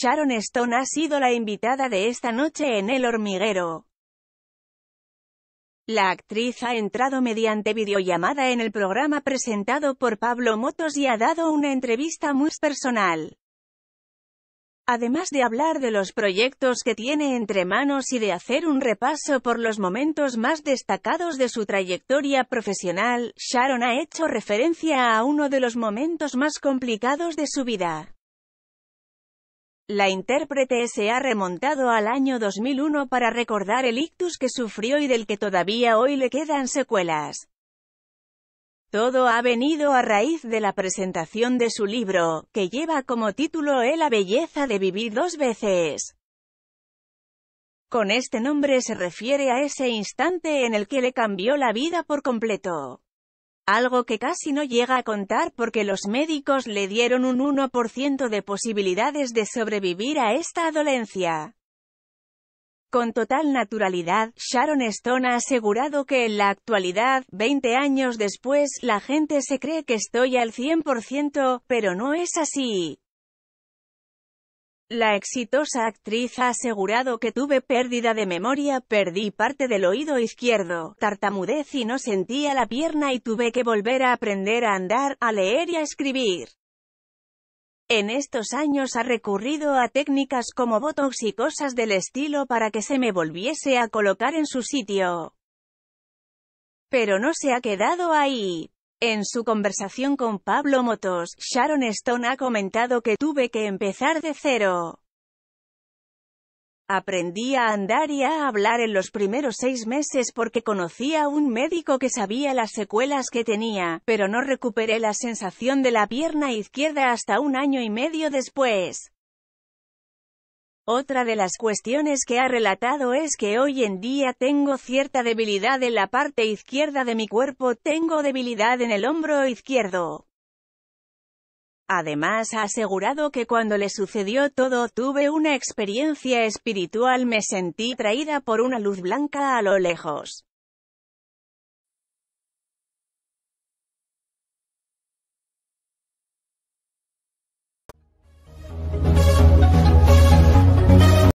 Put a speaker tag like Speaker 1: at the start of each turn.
Speaker 1: Sharon Stone ha sido la invitada de esta noche en El Hormiguero. La actriz ha entrado mediante videollamada en el programa presentado por Pablo Motos y ha dado una entrevista muy personal. Además de hablar de los proyectos que tiene entre manos y de hacer un repaso por los momentos más destacados de su trayectoria profesional, Sharon ha hecho referencia a uno de los momentos más complicados de su vida. La intérprete se ha remontado al año 2001 para recordar el ictus que sufrió y del que todavía hoy le quedan secuelas. Todo ha venido a raíz de la presentación de su libro, que lleva como título e la belleza de vivir dos veces. Con este nombre se refiere a ese instante en el que le cambió la vida por completo algo que casi no llega a contar porque los médicos le dieron un 1% de posibilidades de sobrevivir a esta dolencia. Con total naturalidad, Sharon Stone ha asegurado que en la actualidad, 20 años después, la gente se cree que estoy al 100%, pero no es así. La exitosa actriz ha asegurado que tuve pérdida de memoria, perdí parte del oído izquierdo, tartamudez y no sentía la pierna y tuve que volver a aprender a andar, a leer y a escribir. En estos años ha recurrido a técnicas como botox y cosas del estilo para que se me volviese a colocar en su sitio. Pero no se ha quedado ahí. En su conversación con Pablo Motos, Sharon Stone ha comentado que tuve que empezar de cero. Aprendí a andar y a hablar en los primeros seis meses porque conocí a un médico que sabía las secuelas que tenía, pero no recuperé la sensación de la pierna izquierda hasta un año y medio después. Otra de las cuestiones que ha relatado es que hoy en día tengo cierta debilidad en la parte izquierda de mi cuerpo, tengo debilidad en el hombro izquierdo. Además ha asegurado que cuando le sucedió todo tuve una experiencia espiritual, me sentí traída por una luz blanca a lo lejos.